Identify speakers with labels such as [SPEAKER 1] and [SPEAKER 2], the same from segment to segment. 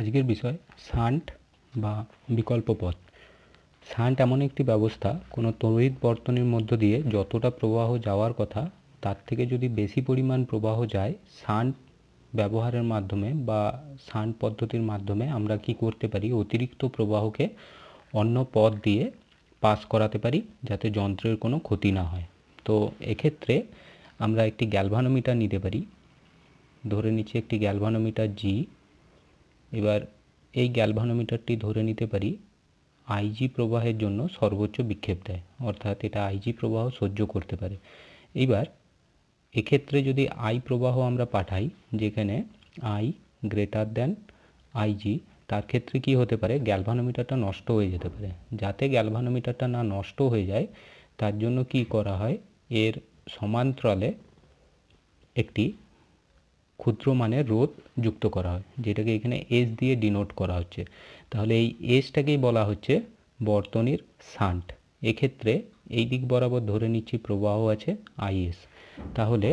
[SPEAKER 1] আজকের বিষয় শান্ট বা বিকল্প পথ শান্ট এমন একটি ব্যবস্থা কোনো তড়িৎ বর্তনের মধ্য দিয়ে যতটা প্রবাহ যাওয়ার কথা তার থেকে যদি বেশি পরিমাণ প্রবাহ যায় শান্ট ব্যবহারের মাধ্যমে বা শান্ট পদ্ধতির মাধ্যমে আমরা কি করতে পারি অতিরিক্ত প্রবাহকে অন্য পথ দিয়ে পাস করাতে পারি যাতে যন্ত্রের কোনো ক্ষতি না হয় তো এক্ষেত্রে আমরা একটি গ্যালভানোমিটার নিতে পারি ধরে নিচ্ছি একটি গ্যালভানোমিটার জি এবার এই গ্যালভানোমিটারটি ধরে নিতে পারি আইজি প্রবাহের জন্য সর্বোচ্চ বিক্ষেপ দেয় অর্থাৎ এটা আইজি প্রবাহ সহ্য করতে পারে এইবার এক্ষেত্রে যদি আই প্রবাহ আমরা পাঠাই যেখানে আই গ্রেটার দেন আইজি তার ক্ষেত্রে কি হতে পারে গ্যালভানোমিটারটা নষ্ট হয়ে যেতে পারে যাতে গ্যালভানোমিটারটা না নষ্ট হয়ে যায় তার জন্য কি করা হয় এর সমান্তরালে একটি ক্ষুদ্র মানের রোধ যুক্ত করা হয় যেটাকে এখানে এস দিয়ে ডিনোট করা হচ্ছে তাহলে এই এসটাকেই বলা হচ্ছে বর্তনীর সান্ট এক্ষেত্রে এই দিক বরাবর ধরে নিচ্ছি প্রবাহ আছে আইএস তাহলে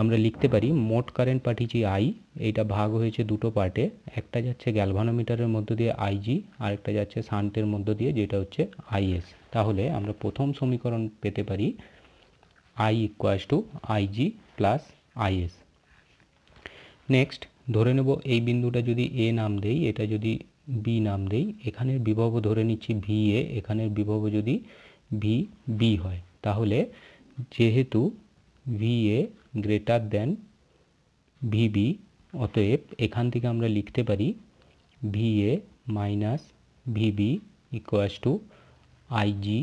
[SPEAKER 1] আমরা লিখতে পারি মোট কারেন্ট পাঠিয়েছি আই এইটা ভাগ হয়েছে দুটো পার্টে একটা যাচ্ছে গ্যালভানোমিটারের মধ্য দিয়ে আইজি আরেকটা যাচ্ছে সান্টের মধ্য দিয়ে যেটা হচ্ছে আইএস তাহলে আমরা প্রথম সমীকরণ পেতে পারি I equals to IG plus IS next ধরে নেব এই বিন্দুটা যদি এ নাম দেই এটা যদি বি নাম দেই এখানের বিভব ধরে নিচ্ছি ভি এ এখানের বিভব যদি ভি বি হয় তাহলে যেহেতু V A greater than V B অতএব এখান থেকে আমরা লিখতে পারি V A minus V B equals to I G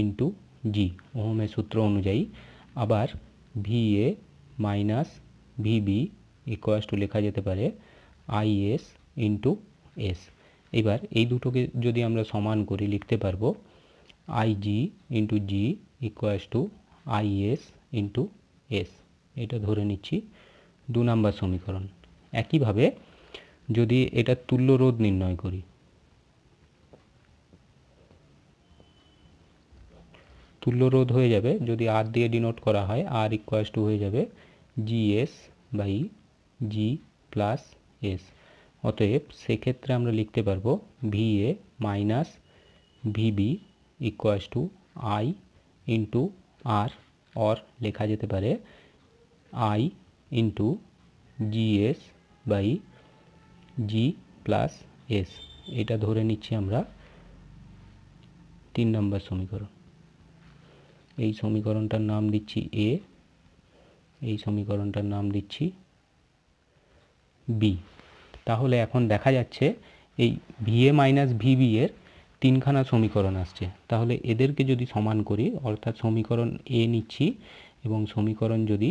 [SPEAKER 1] into G ওহমের সূত্র অনুযায়ী আবার V A minus V B equals to লেখা যেতে পারে আই এস ইন্টু এস এবার এই দুটোকে যদি আমরা সমান করি লিখতে পারবো I G into G equals to I S into S এটা ধরে নিচ্ছি দু নাম্বার সমীকরণ একইভাবে যদি এটা তুল্য রোধ নির্ণয় করি তুল্য রোধ হয়ে যাবে যদি আর দিয়ে ডিনোট করা হয় আর ইকুয়াস টু হয়ে যাবে GS by G plus S অতএব সেক্ষেত্রে আমরা লিখতে পারবো V A minus VB equals to I into R or লেখা যেতে পারে I into GS by G plus S এটা ধরে নিচ্ছি আমরা তিন নম্বর সমীকরণ এই সমীকরণটার নাম দিচ্ছি এ এই সমীকরণটার নাম দিচ্ছি বি তাহলে এখন দেখা যাচ্ছে এই ভিএ মাইনাস ভিবি এর তিনখানা সমীকরণ আসছে তাহলে এদেরকে যদি সমান করি অর্থাৎ সমীকরণ এ নিচ্ছি এবং সমীকরণ যদি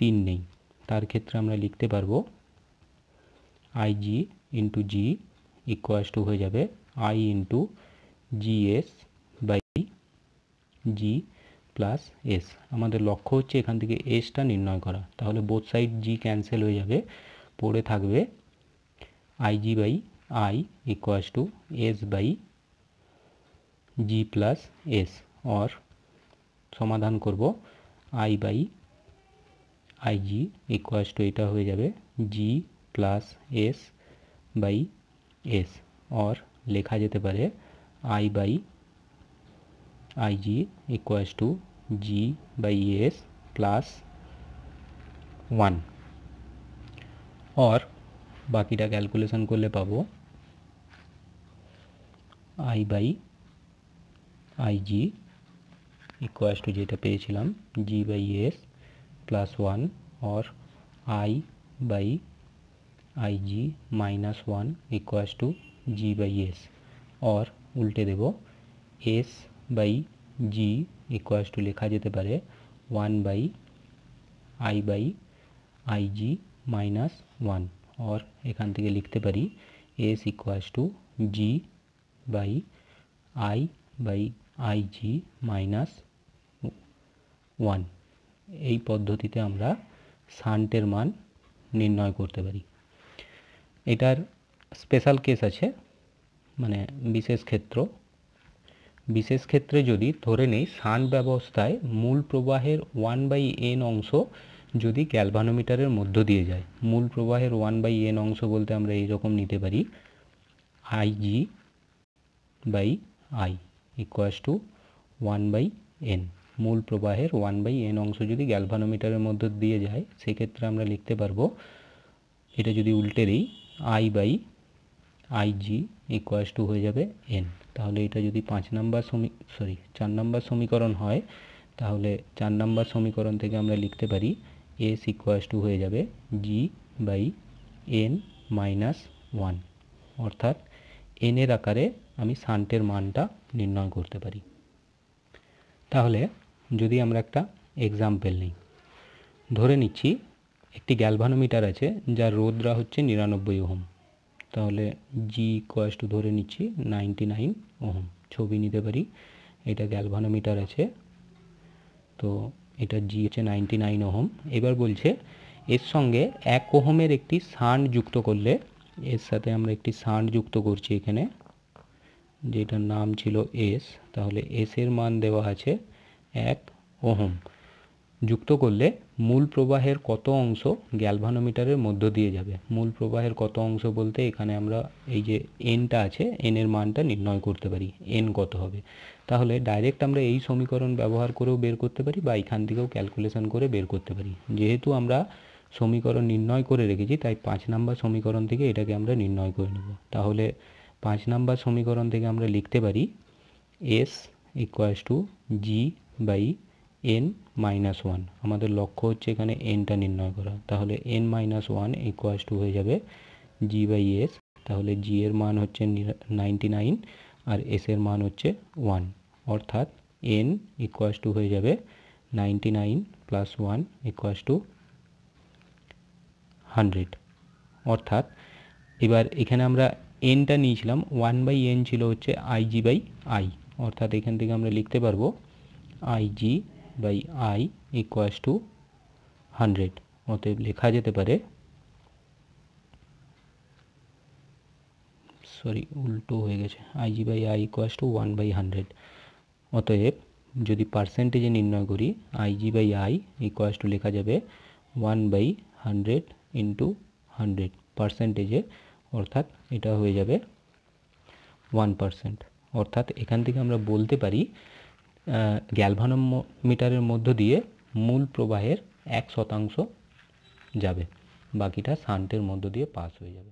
[SPEAKER 1] তিন নেই তার ক্ষেত্রে আমরা লিখতে পারবো IG into G equals to হয়ে যাবে I into GS by G plus S আমাদের লক্ষ্য হচ্ছে এখান থেকে এসটা নির্ণয় করা তাহলে বোথ সাইড জি ক্যান্সেল হয়ে যাবে পড়ে থাকবে IG by I equals to S by G plus S or সমাধান করব I by IG equals to এটা হয়ে যাবে G plus S by S or লেখা যেতে পারে I by IG equals to G by S plus one और বাকিটা ক্যালকুলেশন করলে পাবো I by IG equals to যেটা পেয়েছিলাম G by S plus one or I by IG minus one equals to G by S or উল্টে দেব S by G equals to লেখা যেতে পারে one by I by IG minus one or এখান থেকে লিখতে পারি S equals to G by I by IG minus one এই পদ্ধতিতে আমরা সান্টের মান নির্ণয় করতে পারি এটার স্পেশাল কেস আছে মানে বিশেষ ক্ষেত্র বিশেষ ক্ষেত্রে যদি ধরে নেই সান ব্যবস্থায় মূল প্রবাহের ওয়ান বাই এন অংশ যদি গ্যালভানোমিটারের মধ্য দিয়ে যায় মূল প্রবাহের ওয়ান বাই এন অংশ বলতে আমরা এইরকম নিতে পারি IG by I equals to one by N মূল প্রবাহের ওয়ান বাই এন অংশ যদি গ্যালভানোমিটারের মধ্য দিয়ে যায় সেক্ষেত্রে আমরা লিখতে পারবো এটা যদি উল্টে দিই I by IG equals to হয়ে যাবে এন তাহলে এটা যদি পাঁচ নাম্বার সমী সরি চার নাম্বার সমীকরণ হয় তাহলে চার নাম্বার সমীকরণ থেকে আমরা লিখতে পারি এস ইকুয়াস টু হয়ে যাবে G by N minus one অর্থাৎ এনের আকারে আমি সান্টের মানটা নির্ণয় করতে পারি তাহলে যদি আমরা একটা এক্সাম্পেল নিই ধরে নিচ্ছি একটি গ্যালভানোমিটার আছে যার রোদরা হচ্ছে নিরানব্বই ওহম তাহলে জি কয়েস টু ধরে নিচ্ছি নাইনটি নাইন ওহম ছবি নিতে পারি এটা গ্যালভানোমিটার আছে তো এটা জি হচ্ছে নাইনটি নাইন ওহম এবার বলছে এর সঙ্গে এক ওহমের একটি সান্ড যুক্ত করলে এর সাথে আমরা একটি সান্ড যুক্ত করছি এখানে যেটার নাম ছিল এস তাহলে এসের মান দেওয়া আছে এক ওহম যুক্ত করলে মূল প্রবাহের কত অংশ গ্যালভানোমিটারের মধ্য দিয়ে যাবে মূল প্রবাহের কত অংশ বলতে এখানে আমরা এই যে এনটা আছে এন এর মানটা নির্ণয় করতে পারি এন কত হবে তাহলে ডাইরেক্ট আমরা এই সমীকরণ ব্যবহার করেও বের করতে পারি বা এখান থেকেও ক্যালকুলেশন করে বের করতে পারি যেহেতু আমরা সমীকরণ নির্ণয় করে রেখেছি তাই পাঁচ নাম্বার সমীকরণ থেকে এটাকে আমরা নির্ণয় করে নেব তাহলে পাঁচ নাম্বার সমীকরণ থেকে আমরা লিখতে পারি S equals to G by N minus one আমাদের লক্ষ্য হচ্ছে এখানে এনটা নির্ণয় করা তাহলে N minus one equals to হয়ে যাবে জি বাই এস তাহলে জি এর মান হচ্ছে নাইনটি নাইন আর এস এর মান হচ্ছে ওয়ান অর্থাৎ এন ইকুয়াস টু হয়ে যাবে ninety nine plus one equals to hundred অর্থাৎ এবার এখানে আমরা এনটা নিয়েছিলাম ওয়ান বাই এন ছিল হচ্ছে আইজি বাই আই অর্থাৎ এখান থেকে আমরা লিখতে পারবো IG by I equals to hundred অতএব লেখা যেতে পারে সরি উল্টো হয়ে গেছে I G by I equals to one by hundred অতএব যদি পার্সেন্টেজে নির্ণয় করি I G by I equals to লেখা যাবে one by hundred into hundred পার্সেন্টেজে অর্থাৎ এটা হয়ে যাবে ওয়ান পার্সেন্ট অর্থাৎ এখান থেকে আমরা বলতে পারি গ্যালভানোমিটারের মধ্য দিয়ে মূল প্রবাহের এক শতাংশ যাবে বাকিটা শান্টের মধ্য দিয়ে পাস হয়ে যাবে